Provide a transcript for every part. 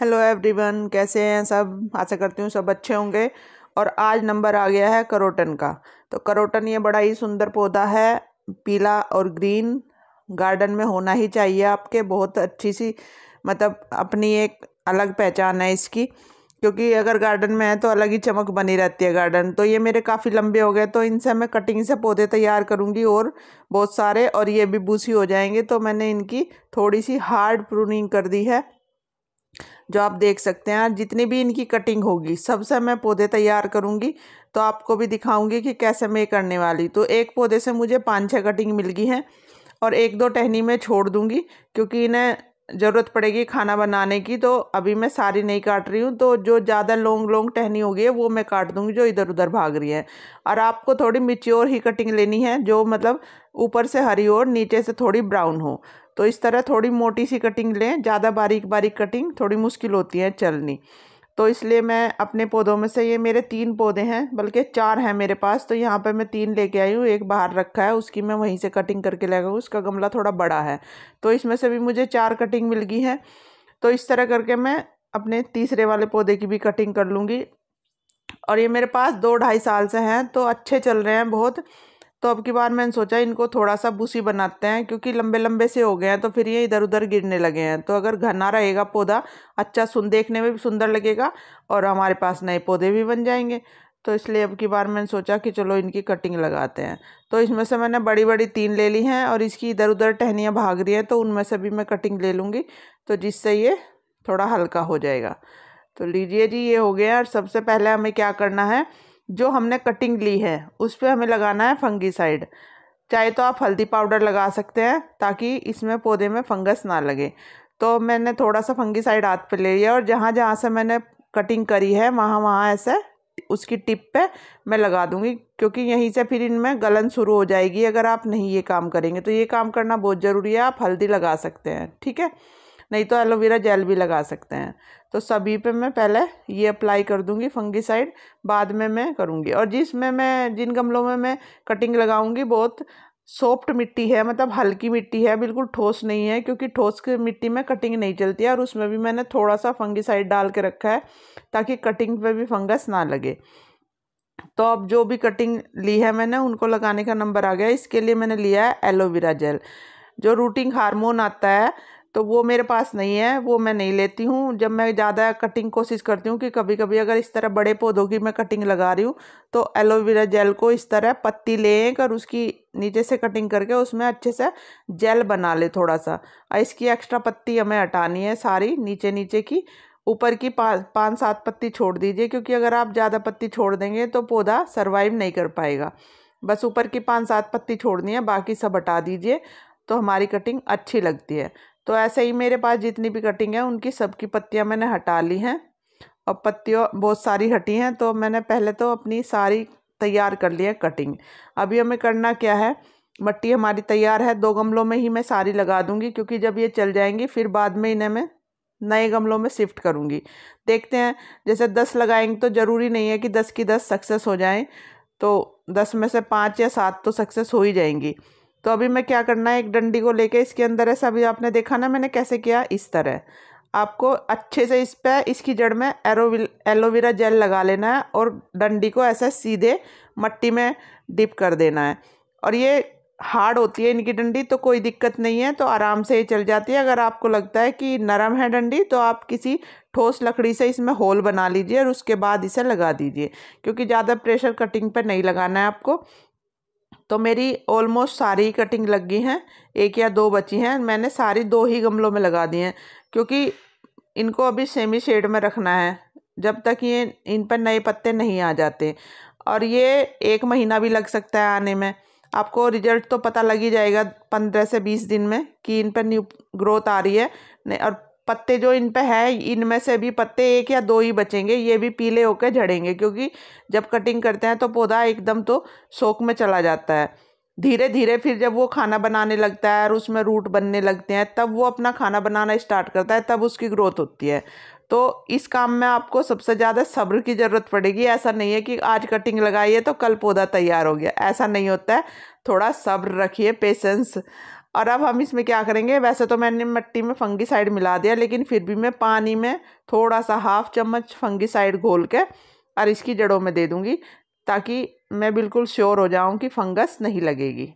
hello everyone कैसे हैं सब आशा करती हूँ सब अच्छे होंगे और आज नंबर आ गया है करोटन का तो करोटन ये बड़ा ही सुंदर पौधा है पीला और ग्रीन गार्डन में होना ही चाहिए आपके बहुत अच्छी सी मतलब अपनी एक अलग पहचान है इसकी क्योंकि अगर गार्डन में है तो अलग ही चमक बनी रहती है गार्डन तो ये मेरे काफ़ी लंबे हो गए तो इनसे मैं कटिंग से पौधे तैयार करूँगी और बहुत सारे और ये भी बूसी हो जाएंगे तो मैंने इनकी थोड़ी सी हार्ड प्रूनिंग कर दी है जो आप देख सकते हैं जितनी भी इनकी कटिंग होगी सबसे मैं पौधे तैयार करूँगी तो आपको भी दिखाऊंगी कि कैसे मैं करने वाली तो एक पौधे से मुझे पाँच छः कटिंग मिल गई हैं और एक दो टहनी मैं छोड़ दूंगी क्योंकि इन्हें ज़रूरत पड़ेगी खाना बनाने की तो अभी मैं सारी नहीं काट रही हूँ तो जो ज़्यादा लॉन्ग लॉन्ग टहनी होगी है वो मैं काट दूँगी जो इधर उधर भाग रही है और आपको थोड़ी मिच्योर ही कटिंग लेनी है जो मतलब ऊपर से हरी और नीचे से थोड़ी ब्राउन हो तो इस तरह थोड़ी मोटी सी कटिंग लें ज़्यादा बारीक बारीक कटिंग थोड़ी मुश्किल होती है चलनी तो इसलिए मैं अपने पौधों में से ये मेरे तीन पौधे हैं बल्कि चार हैं मेरे पास तो यहाँ पर मैं तीन लेके आई हूँ एक बाहर रखा है उसकी मैं वहीं से कटिंग करके ले गई उसका गमला थोड़ा बड़ा है तो इसमें से भी मुझे चार कटिंग मिल गई है तो इस तरह करके मैं अपने तीसरे वाले पौधे की भी कटिंग कर लूँगी और ये मेरे पास दो ढाई साल से हैं तो अच्छे चल रहे हैं बहुत तो अब की बार मैंने सोचा इनको थोड़ा सा भूसी बनाते हैं क्योंकि लंबे लंबे से हो गए हैं तो फिर ये इधर उधर गिरने लगे हैं तो अगर घना रहेगा पौधा अच्छा सुन देखने में भी सुंदर लगेगा और हमारे पास नए पौधे भी बन जाएंगे तो इसलिए अब की बार मैंने सोचा कि चलो इनकी कटिंग लगाते हैं तो इसमें से मैंने बड़ी बड़ी तीन ले ली हैं और इसकी इधर उधर टहनियाँ भाग रही हैं तो उनमें से भी मैं कटिंग ले लूँगी तो जिससे ये थोड़ा हल्का हो जाएगा तो लीजिए जी ये हो गया और सबसे पहले हमें क्या करना है जो हमने कटिंग ली है उस पर हमें लगाना है फंगीसाइड चाहे तो आप हल्दी पाउडर लगा सकते हैं ताकि इसमें पौधे में फंगस ना लगे तो मैंने थोड़ा सा फंगीसाइड हाथ पे ले लिया और जहाँ जहाँ से मैंने कटिंग करी है वहाँ वहाँ ऐसे उसकी टिप पे मैं लगा दूँगी क्योंकि यहीं से फिर इनमें गलन शुरू हो जाएगी अगर आप नहीं ये काम करेंगे तो ये काम करना बहुत ज़रूरी है आप हल्दी लगा सकते हैं ठीक है नहीं तो एलोवेरा जेल भी लगा सकते हैं तो सभी पे मैं पहले ये अप्लाई कर दूंगी फंगिसाइड बाद में मैं करूँगी और जिसमें मैं जिन गमलों में मैं कटिंग लगाऊंगी बहुत सॉफ्ट मिट्टी है मतलब हल्की मिट्टी है बिल्कुल ठोस नहीं है क्योंकि ठोस की मिट्टी में कटिंग नहीं चलती है और उसमें भी मैंने थोड़ा सा फंगिसाइड डाल के रखा है ताकि कटिंग पे भी फंगस ना लगे तो अब जो भी कटिंग ली है मैंने उनको लगाने का नंबर आ गया इसके लिए मैंने लिया है एलोवेरा जेल जो रूटिंग हार्मोन आता है तो वो मेरे पास नहीं है वो मैं नहीं लेती हूँ जब मैं ज़्यादा कटिंग कोशिश करती हूँ कि कभी कभी अगर इस तरह बड़े पौधों की मैं कटिंग लगा रही हूँ तो एलोवेरा जेल को इस तरह पत्ती लेकर उसकी नीचे से कटिंग करके उसमें अच्छे से जेल बना ले थोड़ा सा इसकी एक्स्ट्रा पत्ती हमें हटानी है सारी नीचे नीचे की ऊपर की पा पाँच सात पत्ती छोड़ दीजिए क्योंकि अगर आप ज़्यादा पत्ती छोड़ देंगे तो पौधा सर्वाइव नहीं कर पाएगा बस ऊपर की पाँच सात पत्ती छोड़नी है बाकी सब हटा दीजिए तो हमारी कटिंग अच्छी लगती है तो ऐसे ही मेरे पास जितनी भी कटिंग है उनकी सबकी पत्तियाँ मैंने हटा ली हैं और पत्तियों बहुत सारी हटी हैं तो मैंने पहले तो अपनी सारी तैयार कर ली है कटिंग अभी हमें करना क्या है मट्टी हमारी तैयार है दो गमलों में ही मैं सारी लगा दूंगी क्योंकि जब ये चल जाएंगी फिर बाद में इन्हें मैं नए गमलों में शिफ्ट करूंगी देखते हैं जैसे दस लगाएंगे तो ज़रूरी नहीं है कि दस की दस सक्सेस हो जाएं तो दस में से पाँच या सात तो सक्सेस हो ही जाएंगी तो अभी मैं क्या करना है एक डंडी को लेके इसके अंदर ऐसा अभी आपने देखा ना मैंने कैसे किया इस तरह आपको अच्छे से इस पर इसकी जड़ में एरोविल एलोवेरा जेल लगा लेना है और डंडी को ऐसे सीधे मट्टी में डिप कर देना है और ये हार्ड होती है इनकी डंडी तो कोई दिक्कत नहीं है तो आराम से ये चल जाती है अगर आपको लगता है कि नरम है डंडी तो आप किसी ठोस लकड़ी से इसमें होल बना लीजिए और उसके बाद इसे लगा दीजिए क्योंकि ज़्यादा प्रेशर कटिंग पर नहीं लगाना है आपको तो मेरी ऑलमोस्ट सारी कटिंग लग गई हैं एक या दो बची हैं मैंने सारी दो ही गमलों में लगा दी हैं क्योंकि इनको अभी सेमी शेड में रखना है जब तक ये इन पर नए पत्ते नहीं आ जाते और ये एक महीना भी लग सकता है आने में आपको रिजल्ट तो पता लग ही जाएगा पंद्रह से बीस दिन में कि इन पर न्यू ग्रोथ आ रही है और पत्ते जो इन पे हैं इनमें से भी पत्ते एक या दो ही बचेंगे ये भी पीले होकर झड़ेंगे क्योंकि जब कटिंग करते हैं तो पौधा एकदम तो शोक में चला जाता है धीरे धीरे फिर जब वो खाना बनाने लगता है और उसमें रूट बनने लगते हैं तब वो अपना खाना बनाना स्टार्ट करता है तब उसकी ग्रोथ होती है तो इस काम में आपको सबसे ज़्यादा सब्र की ज़रूरत पड़ेगी ऐसा नहीं है कि आज कटिंग लगाइए तो कल पौधा तैयार हो गया ऐसा नहीं होता है थोड़ा सब्र रखिए पेशेंस और अब हम इसमें क्या करेंगे वैसे तो मैंने मिट्टी में फंगी साइड मिला दिया लेकिन फिर भी मैं पानी में थोड़ा सा हाफ चम्मच फंगी साइड घोल के और इसकी जड़ों में दे दूँगी ताकि मैं बिल्कुल श्योर हो जाऊँ कि फंगस नहीं लगेगी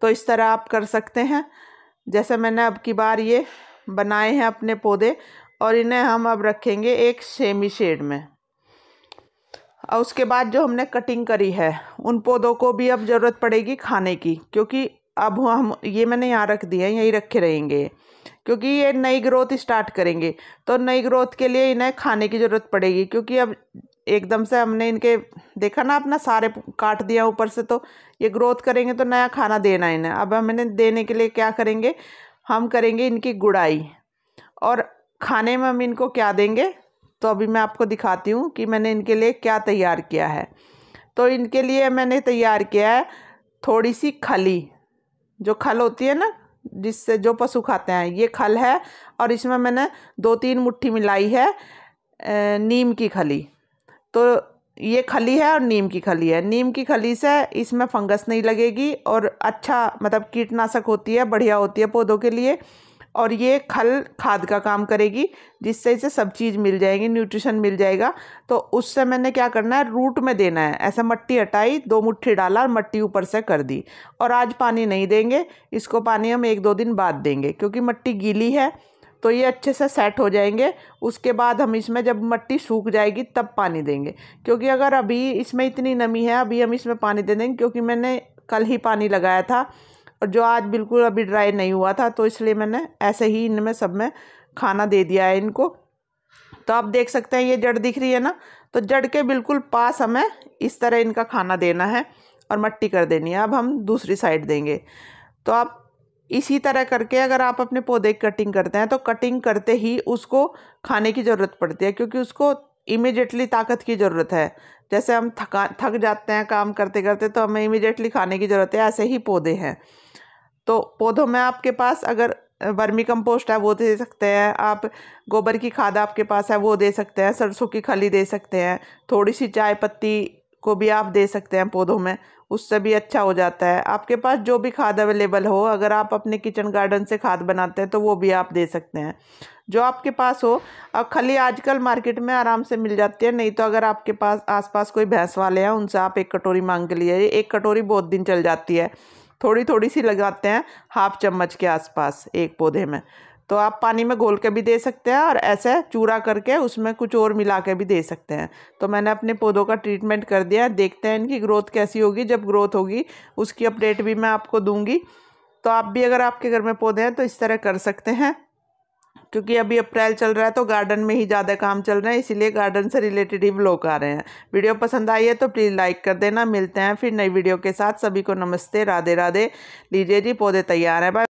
तो इस तरह आप कर सकते हैं जैसे मैंने अब की बार ये बनाए हैं अपने पौधे और इन्हें हम अब रखेंगे एक सेमी शेड में और उसके बाद जो हमने कटिंग करी है उन पौधों को भी अब ज़रूरत पड़ेगी खाने की क्योंकि अब हम ये मैंने यहाँ रख दिया यहीं रखे रहेंगे क्योंकि ये नई ग्रोथ स्टार्ट करेंगे तो नई ग्रोथ के लिए इन्हें खाने की ज़रूरत पड़ेगी क्योंकि अब एकदम से हमने इनके देखा ना अपना सारे काट दिया ऊपर से तो ये ग्रोथ करेंगे तो नया खाना देना इन्हें अब हम इन्हें देने के लिए क्या करेंगे हम करेंगे इनकी गुड़ाई और खाने में हम इनको क्या देंगे तो अभी मैं आपको दिखाती हूँ कि मैंने इनके लिए क्या तैयार किया है तो इनके लिए मैंने तैयार किया है थोड़ी सी खली जो खल होती है ना जिससे जो पशु खाते हैं ये खल है और इसमें मैंने दो तीन मुट्ठी मिलाई है नीम की खली तो ये खली है और नीम की खली है नीम की खली से इसमें फंगस नहीं लगेगी और अच्छा मतलब कीटनाशक होती है बढ़िया होती है पौधों के लिए और ये खल खाद का काम करेगी जिससे इसे सब चीज़ मिल जाएगी न्यूट्रिशन मिल जाएगा तो उससे मैंने क्या करना है रूट में देना है ऐसा मट्टी हटाई दो मुट्ठी डाला और मट्टी ऊपर से कर दी और आज पानी नहीं देंगे इसको पानी हम एक दो दिन बाद देंगे क्योंकि मट्टी गीली है तो ये अच्छे से सेट हो जाएंगे उसके बाद हम इसमें जब मट्टी सूख जाएगी तब पानी देंगे क्योंकि अगर अभी इसमें इतनी नमी है अभी हम इसमें पानी दे देंगे क्योंकि मैंने कल ही पानी लगाया था और जो आज बिल्कुल अभी ड्राई नहीं हुआ था तो इसलिए मैंने ऐसे ही इनमें सब में खाना दे दिया है इनको तो आप देख सकते हैं ये जड़ दिख रही है ना तो जड़ के बिल्कुल पास हमें इस तरह इनका खाना देना है और मट्टी कर देनी है अब हम दूसरी साइड देंगे तो आप इसी तरह करके अगर आप अपने पौधे की कटिंग करते हैं तो कटिंग करते ही उसको खाने की ज़रूरत पड़ती है क्योंकि उसको इमिजिएटली ताकत की ज़रूरत है जैसे हम थका थक जाते हैं काम करते करते तो हमें इमिजिएटली खाने की ज़रूरत है ऐसे ही पौधे हैं तो पौधों में आपके पास अगर वर्मी कंपोस्ट है वो दे सकते हैं आप गोबर की खाद आपके पास है वो दे सकते हैं सरसों की खली दे सकते हैं थोड़ी सी चाय पत्ती को भी आप दे सकते हैं पौधों में उससे भी अच्छा हो जाता है आपके पास जो भी खाद अवेलेबल हो अगर आप अपने किचन गार्डन से खाद बनाते हैं तो वो भी आप दे सकते हैं जो आपके पास हो अब खली आजकल मार्केट में आराम से मिल जाती है नहीं तो अगर आपके पास आसपास कोई भैंस वाले हैं उनसे आप एक कटोरी मांग के लिए एक कटोरी बहुत दिन चल जाती है थोड़ी थोड़ी सी लगाते हैं हाफ चम्मच के आसपास एक पौधे में तो आप पानी में घोल के भी दे सकते हैं और ऐसे चूरा करके उसमें कुछ और मिला के भी दे सकते हैं तो मैंने अपने पौधों का ट्रीटमेंट कर दिया है देखते हैं इनकी ग्रोथ कैसी होगी जब ग्रोथ होगी उसकी अपडेट भी मैं आपको दूंगी तो आप भी अगर आपके घर में पौधे हैं तो इस तरह कर सकते हैं क्योंकि अभी अप्रैल चल रहा है तो गार्डन में ही ज़्यादा काम चल रहा है इसीलिए गार्डन से रिलेटेड ही ब्लॉग आ रहे हैं वीडियो पसंद आई है तो प्लीज़ लाइक कर देना मिलते हैं फिर नई वीडियो के साथ सभी को नमस्ते राधे राधे लीजिए जी पौधे तैयार हैं बाय